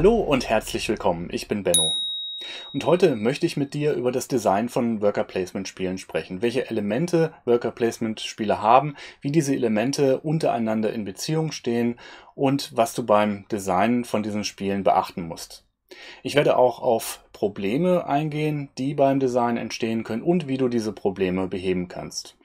Hallo und herzlich willkommen, ich bin Benno. Und heute möchte ich mit dir über das Design von Worker Placement Spielen sprechen, welche Elemente Worker Placement Spiele haben, wie diese Elemente untereinander in Beziehung stehen und was du beim Design von diesen Spielen beachten musst. Ich werde auch auf Probleme eingehen, die beim Design entstehen können und wie du diese Probleme beheben kannst.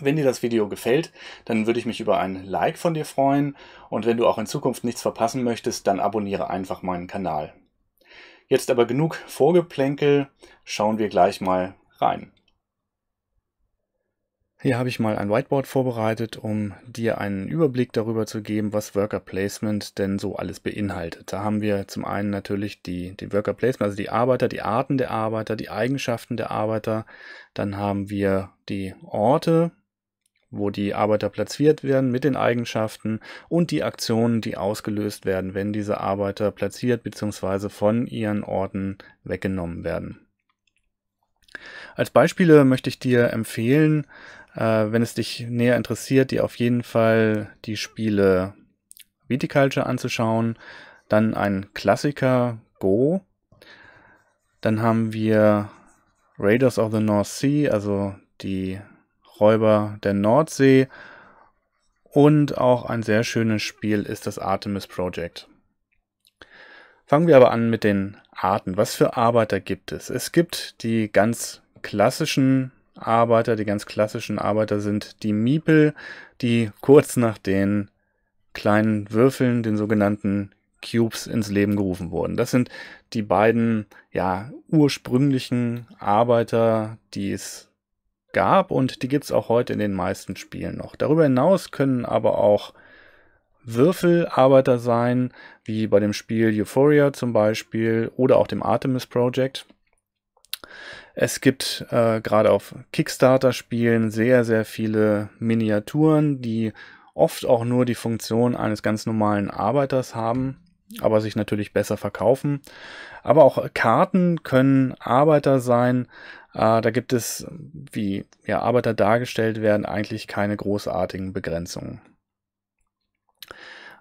Wenn dir das Video gefällt, dann würde ich mich über ein Like von dir freuen und wenn du auch in Zukunft nichts verpassen möchtest, dann abonniere einfach meinen Kanal. Jetzt aber genug Vorgeplänkel, schauen wir gleich mal rein. Hier habe ich mal ein Whiteboard vorbereitet, um dir einen Überblick darüber zu geben, was Worker Placement denn so alles beinhaltet. Da haben wir zum einen natürlich die, den Worker Placement, also die Arbeiter, die Arten der Arbeiter, die Eigenschaften der Arbeiter. Dann haben wir die Orte, wo die Arbeiter platziert werden mit den Eigenschaften und die Aktionen, die ausgelöst werden, wenn diese Arbeiter platziert bzw. von ihren Orten weggenommen werden. Als Beispiele möchte ich dir empfehlen, äh, wenn es dich näher interessiert, dir auf jeden Fall die Spiele Viticulture anzuschauen, dann ein Klassiker Go, dann haben wir Raiders of the North Sea, also die Räuber der Nordsee. Und auch ein sehr schönes Spiel ist das Artemis Project. Fangen wir aber an mit den Arten. Was für Arbeiter gibt es? Es gibt die ganz klassischen Arbeiter. Die ganz klassischen Arbeiter sind die Miepel, die kurz nach den kleinen Würfeln, den sogenannten Cubes, ins Leben gerufen wurden. Das sind die beiden ja, ursprünglichen Arbeiter, die es gab und die gibt es auch heute in den meisten Spielen noch. Darüber hinaus können aber auch Würfelarbeiter sein, wie bei dem Spiel Euphoria zum Beispiel oder auch dem Artemis Project. Es gibt äh, gerade auf Kickstarter-Spielen sehr, sehr viele Miniaturen, die oft auch nur die Funktion eines ganz normalen Arbeiters haben aber sich natürlich besser verkaufen. Aber auch Karten können Arbeiter sein. Äh, da gibt es, wie ja, Arbeiter dargestellt werden, eigentlich keine großartigen Begrenzungen.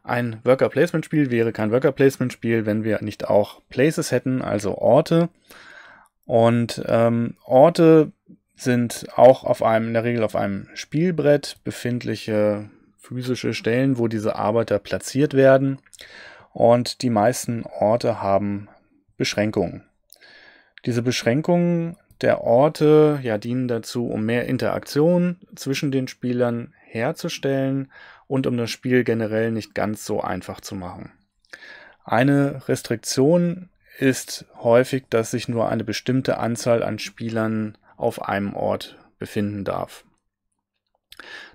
Ein Worker Placement Spiel wäre kein Worker Placement Spiel, wenn wir nicht auch Places hätten, also Orte. Und ähm, Orte sind auch auf einem, in der Regel auf einem Spielbrett befindliche physische Stellen, wo diese Arbeiter platziert werden und die meisten Orte haben Beschränkungen. Diese Beschränkungen der Orte ja, dienen dazu, um mehr Interaktion zwischen den Spielern herzustellen und um das Spiel generell nicht ganz so einfach zu machen. Eine Restriktion ist häufig, dass sich nur eine bestimmte Anzahl an Spielern auf einem Ort befinden darf.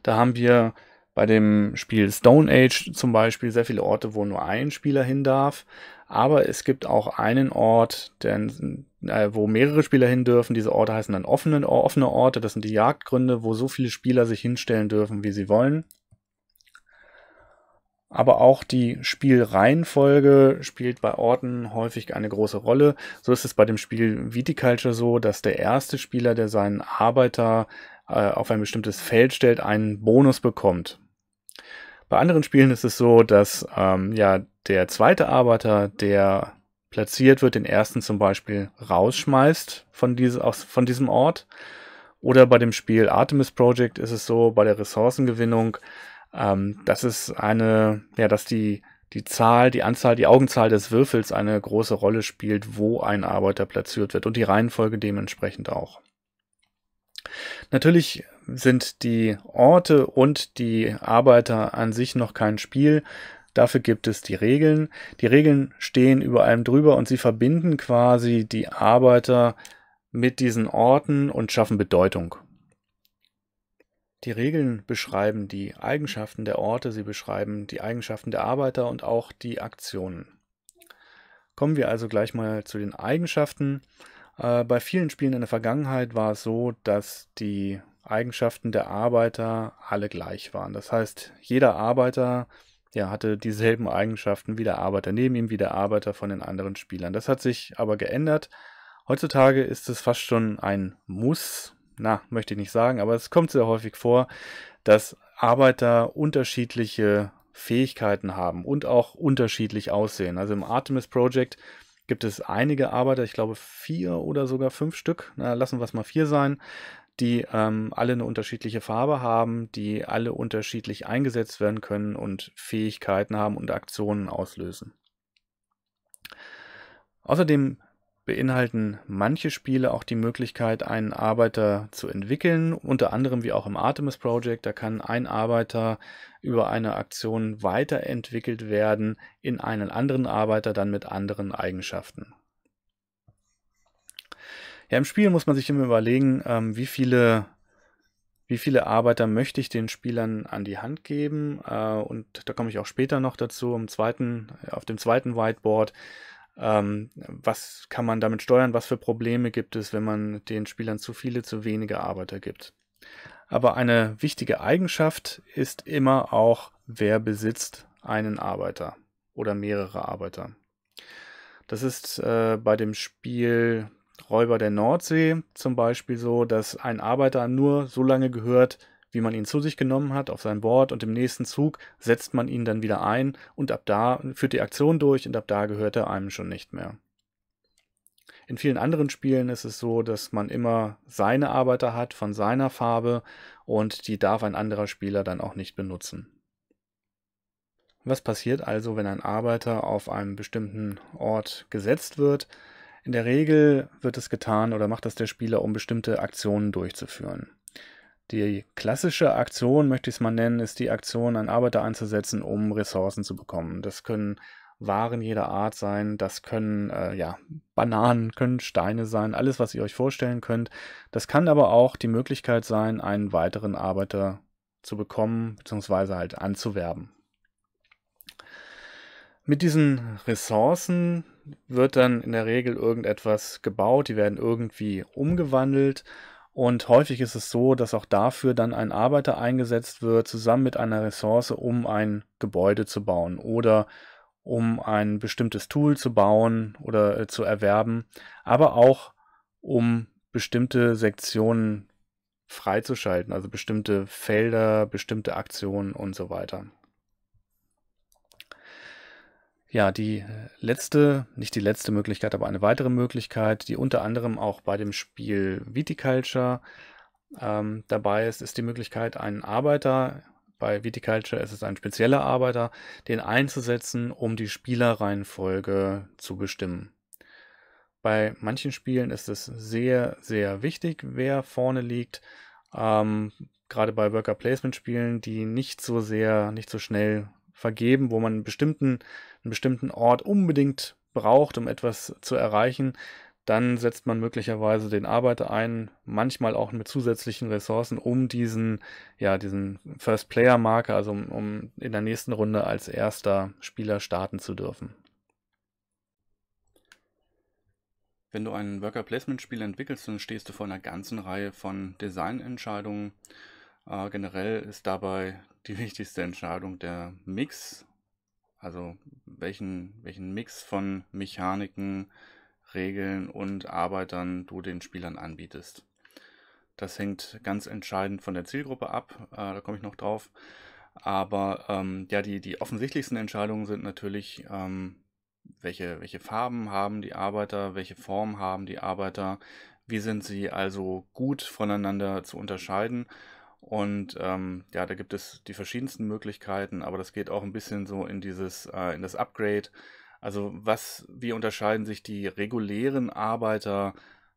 Da haben wir bei dem Spiel Stone Age zum Beispiel sehr viele Orte, wo nur ein Spieler hin darf. Aber es gibt auch einen Ort, denn, äh, wo mehrere Spieler hin dürfen. Diese Orte heißen dann offene, offene Orte. Das sind die Jagdgründe, wo so viele Spieler sich hinstellen dürfen, wie sie wollen. Aber auch die Spielreihenfolge spielt bei Orten häufig eine große Rolle. So ist es bei dem Spiel Viticulture so, dass der erste Spieler, der seinen Arbeiter äh, auf ein bestimmtes Feld stellt, einen Bonus bekommt. Bei anderen Spielen ist es so, dass ähm, ja der zweite Arbeiter, der platziert wird, den ersten zum Beispiel rausschmeißt von, diese, aus, von diesem Ort. Oder bei dem Spiel Artemis Project ist es so, bei der Ressourcengewinnung, ähm, dass es eine, ja, dass die, die Zahl, die Anzahl, die Augenzahl des Würfels eine große Rolle spielt, wo ein Arbeiter platziert wird und die Reihenfolge dementsprechend auch. Natürlich sind die Orte und die Arbeiter an sich noch kein Spiel. Dafür gibt es die Regeln. Die Regeln stehen über allem drüber und sie verbinden quasi die Arbeiter mit diesen Orten und schaffen Bedeutung. Die Regeln beschreiben die Eigenschaften der Orte, sie beschreiben die Eigenschaften der Arbeiter und auch die Aktionen. Kommen wir also gleich mal zu den Eigenschaften. Äh, bei vielen Spielen in der Vergangenheit war es so, dass die Eigenschaften der Arbeiter alle gleich waren. Das heißt, jeder Arbeiter ja, hatte dieselben Eigenschaften wie der Arbeiter neben ihm, wie der Arbeiter von den anderen Spielern. Das hat sich aber geändert. Heutzutage ist es fast schon ein Muss. Na, möchte ich nicht sagen, aber es kommt sehr häufig vor, dass Arbeiter unterschiedliche Fähigkeiten haben und auch unterschiedlich aussehen. Also im Artemis Project gibt es einige Arbeiter, ich glaube vier oder sogar fünf Stück, na, lassen wir es mal vier sein, die ähm, alle eine unterschiedliche Farbe haben, die alle unterschiedlich eingesetzt werden können und Fähigkeiten haben und Aktionen auslösen. Außerdem beinhalten manche Spiele auch die Möglichkeit, einen Arbeiter zu entwickeln, unter anderem wie auch im Artemis Project. Da kann ein Arbeiter über eine Aktion weiterentwickelt werden in einen anderen Arbeiter dann mit anderen Eigenschaften. Ja, im Spiel muss man sich immer überlegen, ähm, wie viele wie viele Arbeiter möchte ich den Spielern an die Hand geben? Äh, und da komme ich auch später noch dazu, im zweiten, auf dem zweiten Whiteboard, ähm, was kann man damit steuern? Was für Probleme gibt es, wenn man den Spielern zu viele, zu wenige Arbeiter gibt? Aber eine wichtige Eigenschaft ist immer auch, wer besitzt einen Arbeiter oder mehrere Arbeiter. Das ist äh, bei dem Spiel Räuber der Nordsee zum Beispiel so, dass ein Arbeiter nur so lange gehört, wie man ihn zu sich genommen hat, auf sein Board und im nächsten Zug setzt man ihn dann wieder ein und ab da führt die Aktion durch und ab da gehört er einem schon nicht mehr. In vielen anderen Spielen ist es so, dass man immer seine Arbeiter hat von seiner Farbe und die darf ein anderer Spieler dann auch nicht benutzen. Was passiert also, wenn ein Arbeiter auf einem bestimmten Ort gesetzt wird? In der Regel wird es getan oder macht das der Spieler, um bestimmte Aktionen durchzuführen. Die klassische Aktion, möchte ich es mal nennen, ist die Aktion, einen Arbeiter einzusetzen, um Ressourcen zu bekommen. Das können Waren jeder Art sein, das können äh, ja, Bananen, können Steine sein, alles, was ihr euch vorstellen könnt. Das kann aber auch die Möglichkeit sein, einen weiteren Arbeiter zu bekommen, beziehungsweise halt anzuwerben. Mit diesen Ressourcen wird dann in der Regel irgendetwas gebaut, die werden irgendwie umgewandelt und häufig ist es so, dass auch dafür dann ein Arbeiter eingesetzt wird, zusammen mit einer Ressource, um ein Gebäude zu bauen oder um ein bestimmtes Tool zu bauen oder äh, zu erwerben, aber auch um bestimmte Sektionen freizuschalten, also bestimmte Felder, bestimmte Aktionen und so weiter. Ja, die äh, letzte, nicht die letzte Möglichkeit, aber eine weitere Möglichkeit, die unter anderem auch bei dem Spiel Viticulture ähm, dabei ist, ist die Möglichkeit, einen Arbeiter, bei Viticulture ist es ein spezieller Arbeiter, den einzusetzen, um die Spielerreihenfolge zu bestimmen. Bei manchen Spielen ist es sehr, sehr wichtig, wer vorne liegt. Ähm, gerade bei Worker Placement Spielen, die nicht so sehr, nicht so schnell vergeben, wo man einen bestimmten, einen bestimmten Ort unbedingt braucht, um etwas zu erreichen, dann setzt man möglicherweise den Arbeiter ein, manchmal auch mit zusätzlichen Ressourcen, um diesen, ja, diesen First Player Marker, also um, um in der nächsten Runde als erster Spieler starten zu dürfen. Wenn du ein Worker Placement Spiel entwickelst, dann stehst du vor einer ganzen Reihe von Designentscheidungen äh, generell ist dabei die wichtigste Entscheidung der Mix, also welchen, welchen Mix von Mechaniken, Regeln und Arbeitern du den Spielern anbietest. Das hängt ganz entscheidend von der Zielgruppe ab, äh, da komme ich noch drauf. Aber ähm, ja, die, die offensichtlichsten Entscheidungen sind natürlich, ähm, welche, welche Farben haben die Arbeiter, welche Form haben die Arbeiter, wie sind sie also gut voneinander zu unterscheiden und ähm, ja, da gibt es die verschiedensten Möglichkeiten, aber das geht auch ein bisschen so in dieses, äh, in das Upgrade. Also was, wie unterscheiden sich die regulären Arbeiter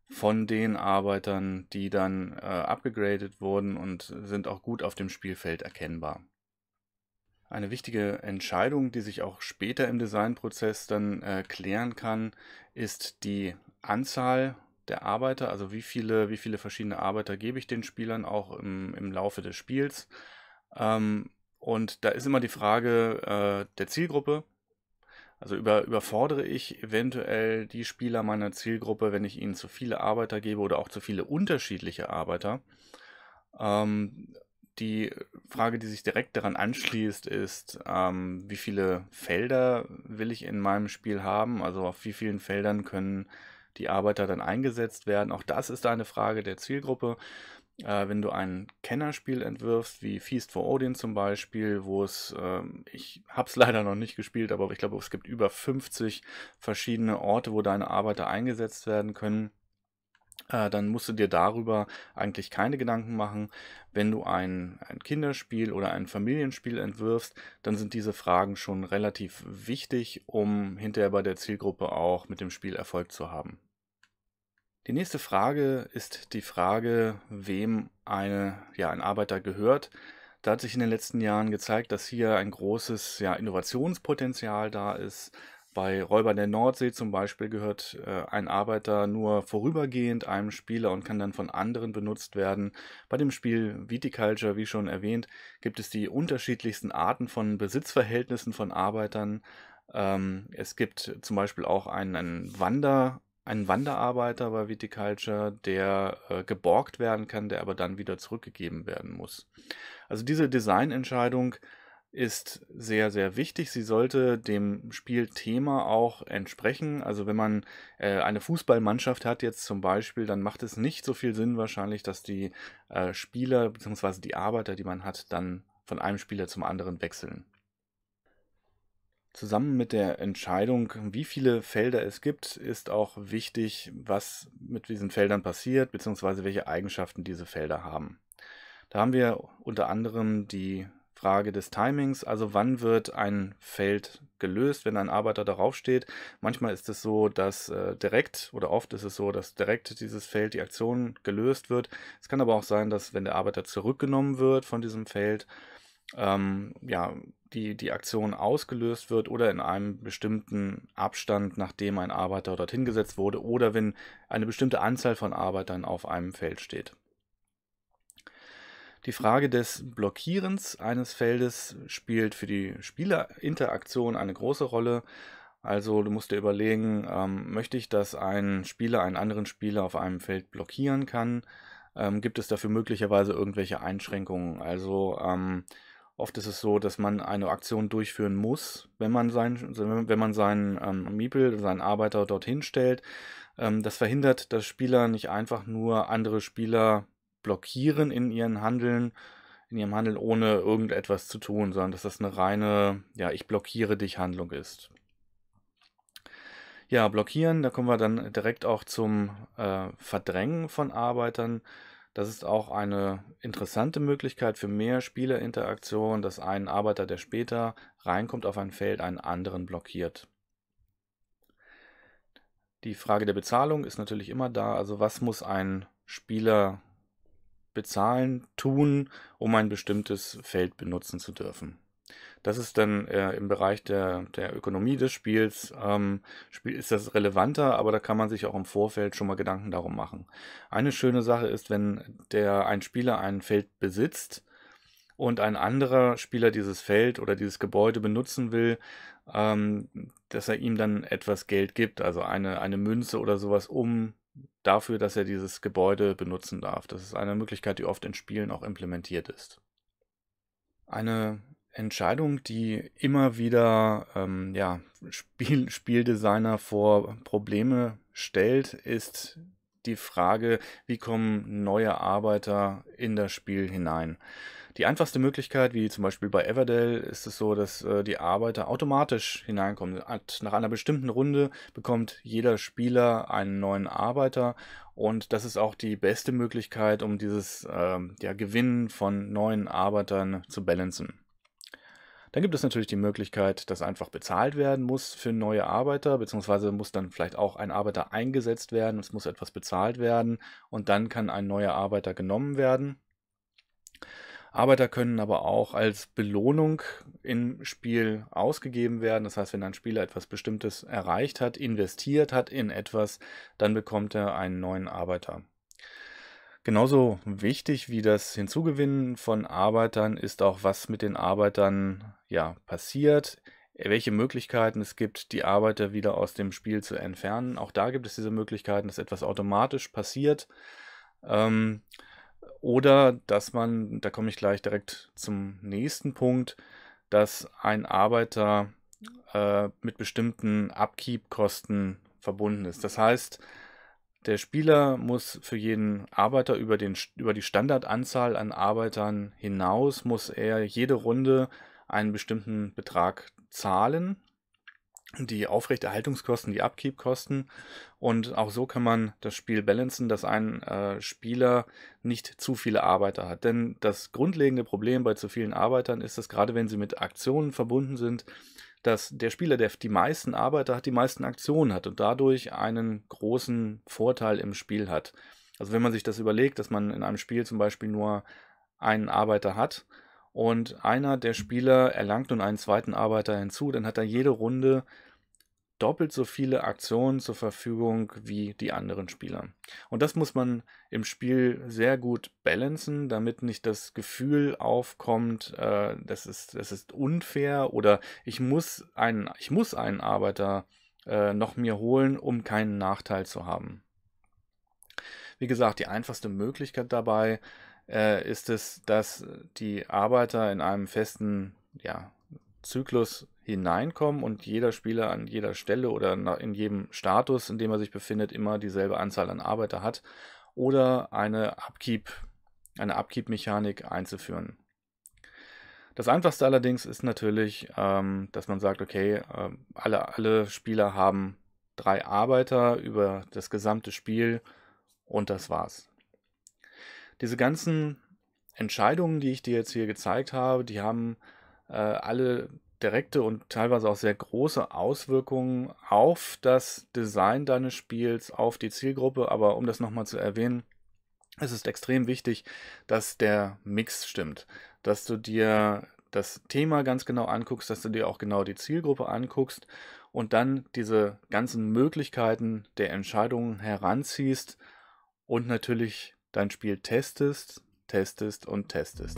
von den Arbeitern, die dann äh, abgegradet wurden und sind auch gut auf dem Spielfeld erkennbar. Eine wichtige Entscheidung, die sich auch später im Designprozess dann äh, klären kann, ist die Anzahl der Arbeiter, also wie viele, wie viele verschiedene Arbeiter gebe ich den Spielern auch im, im Laufe des Spiels. Ähm, und da ist immer die Frage äh, der Zielgruppe. Also über, überfordere ich eventuell die Spieler meiner Zielgruppe, wenn ich ihnen zu viele Arbeiter gebe oder auch zu viele unterschiedliche Arbeiter. Ähm, die Frage, die sich direkt daran anschließt, ist, ähm, wie viele Felder will ich in meinem Spiel haben? Also auf wie vielen Feldern können äh, die Arbeiter dann eingesetzt werden. Auch das ist eine Frage der Zielgruppe. Äh, wenn du ein Kennerspiel entwirfst, wie Feast for Odin zum Beispiel, wo es, ähm, ich habe es leider noch nicht gespielt, aber ich glaube, es gibt über 50 verschiedene Orte, wo deine Arbeiter eingesetzt werden können. Äh, dann musst du dir darüber eigentlich keine Gedanken machen. Wenn du ein, ein Kinderspiel oder ein Familienspiel entwirfst, dann sind diese Fragen schon relativ wichtig, um hinterher bei der Zielgruppe auch mit dem Spiel Erfolg zu haben. Die nächste Frage ist die Frage, wem eine, ja, ein Arbeiter gehört. Da hat sich in den letzten Jahren gezeigt, dass hier ein großes ja, Innovationspotenzial da ist. Bei Räubern der Nordsee zum Beispiel gehört äh, ein Arbeiter nur vorübergehend einem Spieler und kann dann von anderen benutzt werden. Bei dem Spiel Viticulture, wie schon erwähnt, gibt es die unterschiedlichsten Arten von Besitzverhältnissen von Arbeitern. Ähm, es gibt zum Beispiel auch einen, einen Wander, einen Wanderarbeiter bei Viticulture, der äh, geborgt werden kann, der aber dann wieder zurückgegeben werden muss. Also diese Designentscheidung äh, ist sehr, sehr wichtig. Sie sollte dem Spielthema auch entsprechen. Also wenn man äh, eine Fußballmannschaft hat jetzt zum Beispiel, dann macht es nicht so viel Sinn wahrscheinlich, dass die äh, Spieler bzw. die Arbeiter, die man hat, dann von einem Spieler zum anderen wechseln. Zusammen mit der Entscheidung, wie viele Felder es gibt, ist auch wichtig, was mit diesen Feldern passiert, bzw. welche Eigenschaften diese Felder haben. Da haben wir unter anderem die Frage des Timings, also wann wird ein Feld gelöst, wenn ein Arbeiter darauf steht. Manchmal ist es so, dass äh, direkt oder oft ist es so, dass direkt dieses Feld, die Aktion gelöst wird. Es kann aber auch sein, dass wenn der Arbeiter zurückgenommen wird von diesem Feld, ähm, ja, die, die Aktion ausgelöst wird oder in einem bestimmten Abstand, nachdem ein Arbeiter dorthin gesetzt wurde oder wenn eine bestimmte Anzahl von Arbeitern auf einem Feld steht. Die Frage des Blockierens eines Feldes spielt für die Spielerinteraktion eine große Rolle. Also du musst dir überlegen, ähm, möchte ich, dass ein Spieler einen anderen Spieler auf einem Feld blockieren kann? Ähm, gibt es dafür möglicherweise irgendwelche Einschränkungen? Also ähm, oft ist es so, dass man eine Aktion durchführen muss, wenn man, sein, wenn man seinen ähm, Miebel, seinen Arbeiter dorthin stellt. Ähm, das verhindert, dass Spieler nicht einfach nur andere Spieler blockieren in ihren Handeln, in ihrem Handeln, ohne irgendetwas zu tun, sondern dass das eine reine, ja, ich blockiere dich Handlung ist. Ja, blockieren, da kommen wir dann direkt auch zum äh, Verdrängen von Arbeitern. Das ist auch eine interessante Möglichkeit für mehr Spielerinteraktion, dass ein Arbeiter, der später reinkommt auf ein Feld, einen anderen blockiert. Die Frage der Bezahlung ist natürlich immer da. Also was muss ein Spieler bezahlen, tun, um ein bestimmtes Feld benutzen zu dürfen. Das ist dann äh, im Bereich der, der Ökonomie des Spiels, ähm, Spiel ist das relevanter, aber da kann man sich auch im Vorfeld schon mal Gedanken darum machen. Eine schöne Sache ist, wenn der ein Spieler ein Feld besitzt und ein anderer Spieler dieses Feld oder dieses Gebäude benutzen will, ähm, dass er ihm dann etwas Geld gibt, also eine, eine Münze oder sowas, um dafür, dass er dieses Gebäude benutzen darf. Das ist eine Möglichkeit, die oft in Spielen auch implementiert ist. Eine Entscheidung, die immer wieder ähm, ja, Spiel Spieldesigner vor Probleme stellt, ist die Frage, wie kommen neue Arbeiter in das Spiel hinein. Die einfachste Möglichkeit, wie zum Beispiel bei Everdell, ist es so, dass äh, die Arbeiter automatisch hineinkommen. Nach einer bestimmten Runde bekommt jeder Spieler einen neuen Arbeiter und das ist auch die beste Möglichkeit, um dieses ähm, ja, Gewinnen von neuen Arbeitern zu balancen. Dann gibt es natürlich die Möglichkeit, dass einfach bezahlt werden muss für neue Arbeiter, beziehungsweise muss dann vielleicht auch ein Arbeiter eingesetzt werden, es muss etwas bezahlt werden und dann kann ein neuer Arbeiter genommen werden. Arbeiter können aber auch als Belohnung im Spiel ausgegeben werden. Das heißt, wenn ein Spieler etwas Bestimmtes erreicht hat, investiert hat in etwas, dann bekommt er einen neuen Arbeiter. Genauso wichtig wie das Hinzugewinnen von Arbeitern ist auch, was mit den Arbeitern ja, passiert, welche Möglichkeiten es gibt, die Arbeiter wieder aus dem Spiel zu entfernen. Auch da gibt es diese Möglichkeiten, dass etwas automatisch passiert. Ähm, oder dass man, da komme ich gleich direkt zum nächsten Punkt, dass ein Arbeiter äh, mit bestimmten Upkeep-Kosten verbunden ist. Das heißt, der Spieler muss für jeden Arbeiter über, den, über die Standardanzahl an Arbeitern hinaus, muss er jede Runde einen bestimmten Betrag zahlen die Aufrechterhaltungskosten, die upkeep Und auch so kann man das Spiel balancen, dass ein äh, Spieler nicht zu viele Arbeiter hat. Denn das grundlegende Problem bei zu vielen Arbeitern ist, dass gerade wenn sie mit Aktionen verbunden sind, dass der Spieler, der die meisten Arbeiter hat, die meisten Aktionen hat und dadurch einen großen Vorteil im Spiel hat. Also wenn man sich das überlegt, dass man in einem Spiel zum Beispiel nur einen Arbeiter hat, und einer der Spieler erlangt nun einen zweiten Arbeiter hinzu, dann hat er jede Runde doppelt so viele Aktionen zur Verfügung wie die anderen Spieler. Und das muss man im Spiel sehr gut balancen, damit nicht das Gefühl aufkommt, äh, das, ist, das ist unfair oder ich muss einen, ich muss einen Arbeiter äh, noch mir holen, um keinen Nachteil zu haben. Wie gesagt, die einfachste Möglichkeit dabei äh, ist es, dass die Arbeiter in einem festen ja, Zyklus hineinkommen und jeder Spieler an jeder Stelle oder in jedem Status, in dem er sich befindet, immer dieselbe Anzahl an Arbeiter hat oder eine Upkeep, eine Upkeep-Mechanik einzuführen. Das einfachste allerdings ist natürlich, ähm, dass man sagt, okay, äh, alle, alle Spieler haben drei Arbeiter über das gesamte Spiel und das war's diese ganzen Entscheidungen, die ich dir jetzt hier gezeigt habe, die haben äh, alle direkte und teilweise auch sehr große Auswirkungen auf das Design deines Spiels, auf die Zielgruppe. Aber um das nochmal zu erwähnen, es ist extrem wichtig, dass der Mix stimmt, dass du dir das Thema ganz genau anguckst, dass du dir auch genau die Zielgruppe anguckst und dann diese ganzen Möglichkeiten der Entscheidungen heranziehst und natürlich dein Spiel testest, testest und testest.